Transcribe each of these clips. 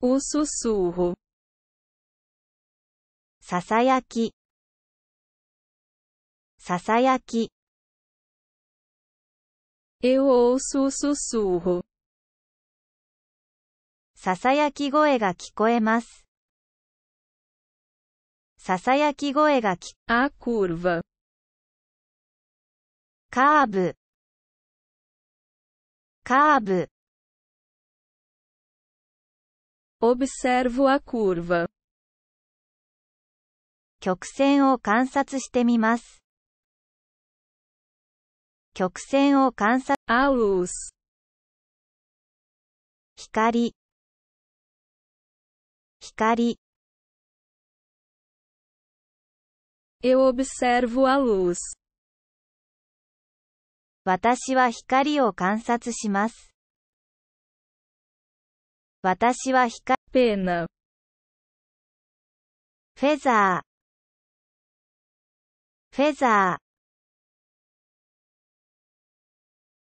O sussurro. ささやきささやき Eu ouço o sussurro. ささやき声が聞こえます。ささやき声がき、A curva. カーブカーブ Observo a curva. 曲線を観察してみます。曲線を観察。A luz. 光。光。Eu observo a luz. 私は光を観察します。私は光、ペンの、フェザー、フェザ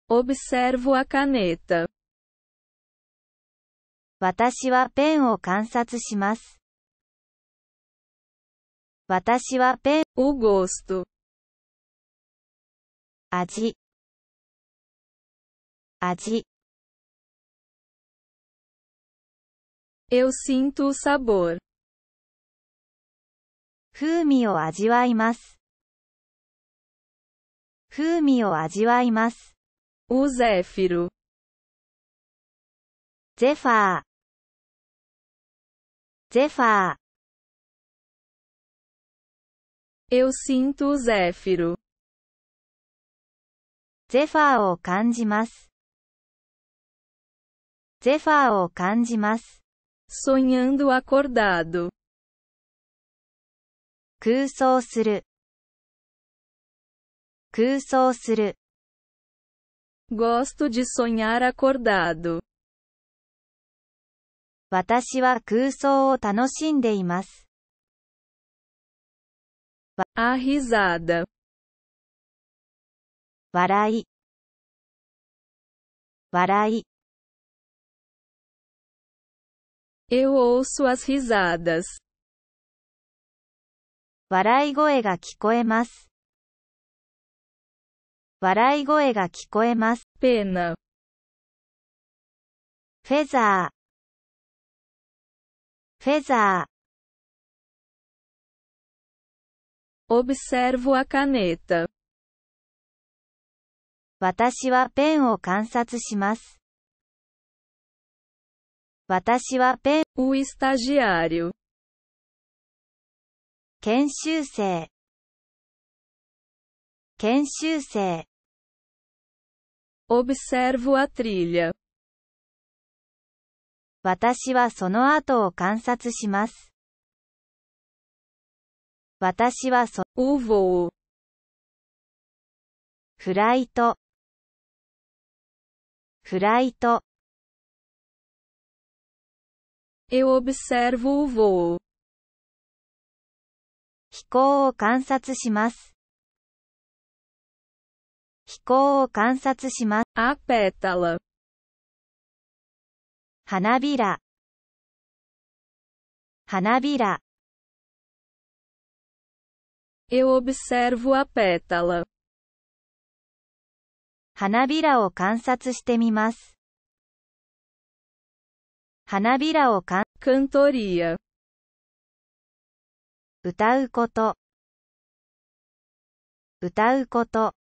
ー。observo a caneta。私はペンを観察します。私はペン、o gosto。味、味。Eu sinto o sabor. 風味を味わいます。風味を味わいます。O zéfiro. ゼファー。ゼファー。Eu sinto o zéfiro. ゼファーを感じます。ゼファーを感じます。sonhando acordado 空想する空想する gosto de sonhar acordado 私は空想を楽しんでいます。a risada 笑い笑い Eu ouço as risadas. 笑い声が聞こえます。笑い声が聞こえます。pena フェザーフェザー observo a caneta 私はペンを観察します。私はペン。O estagiário. 研修生。研修生。Observo a trilha. 私はその後を観察します。私はそ、o voo。フライト。フライト。Eu observo o voo. 飛行を観察します。飛行を観察します。A pétala. 花びら。花びら。Eu observo a pétala. 花びらを観察してみます。花びらをかん、cantoria 歌うこと、歌うこと。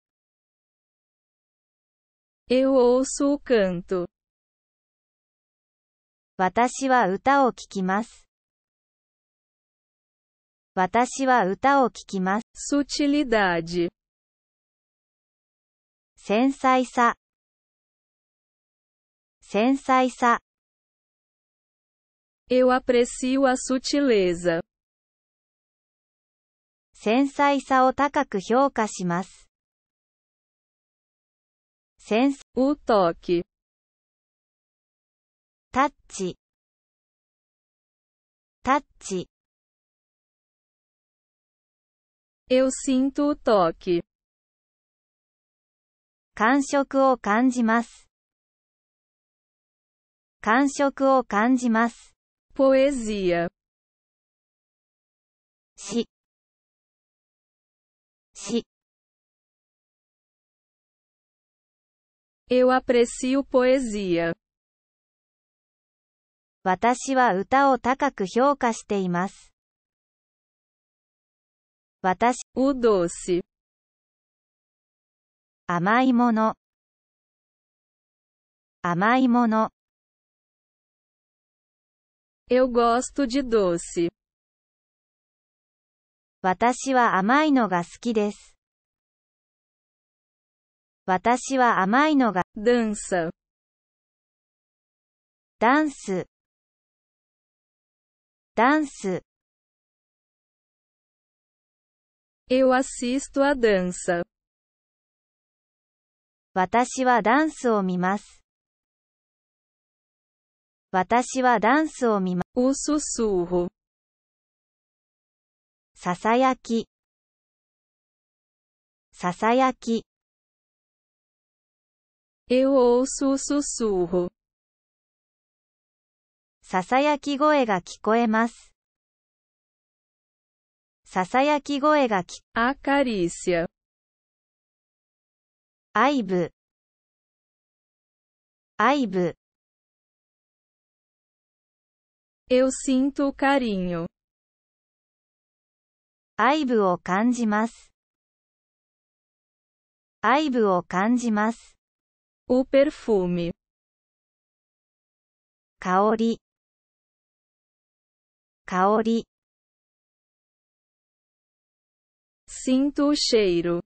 Eu ouço o canto. 私は歌を聴きます。私は歌を聴きます。sutilidade 繊細さ繊細さ Eu aprecio a sutileza. 繊細さを高く評価します。繊 o toque タッチタッチ Eu sinto o toque 感触を感じます。感触を感じます。p o e a p r e c i o poesia. 私は歌を高く評価しています。私、お動詞。甘いもの、甘いもの。e gosto de doce. 私は甘いのが好きです。私は甘いのが、ダンス。ダンス。ダンス。e assisto a dança. 私はダンスを見ます。私はダンスを見ま、す。s u s s ささやき、ささやき。eu ouço o ささやき声が聞こえます。ささやき声がき、a c a あ í c あい愛部、愛部。Eu sinto carinho. 愛部を感じます。愛部を感じます。O perfume. 香り。香り。Sinto o cheiro.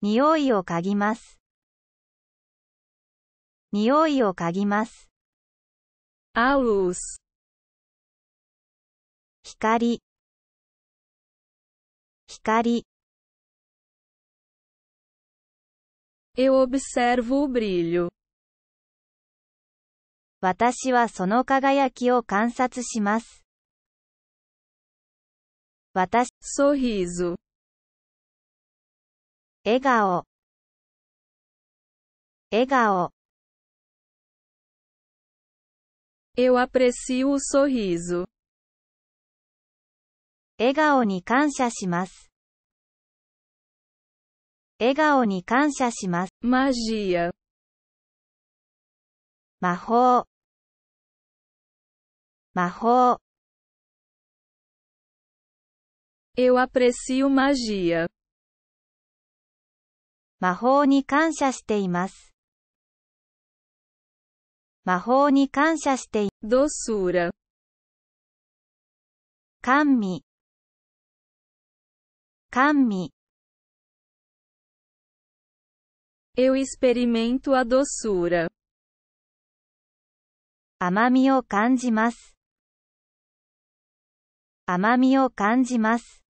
匂いを嗅ぎます。匂いを嗅ぎます。aus 光光 Eu observo o brilho. 私はその輝きを観察します。私、sorriso。笑顔。笑顔。Eu aprecio o sorriso. 笑顔に感謝します。笑顔に感謝します。magia 魔法魔法 Eu aprecio magia 魔法に感謝しています。魔法に感謝してド d o ç 甘味甘味 Eu experimento a doçura 甘みを感じます。甘みを感じます。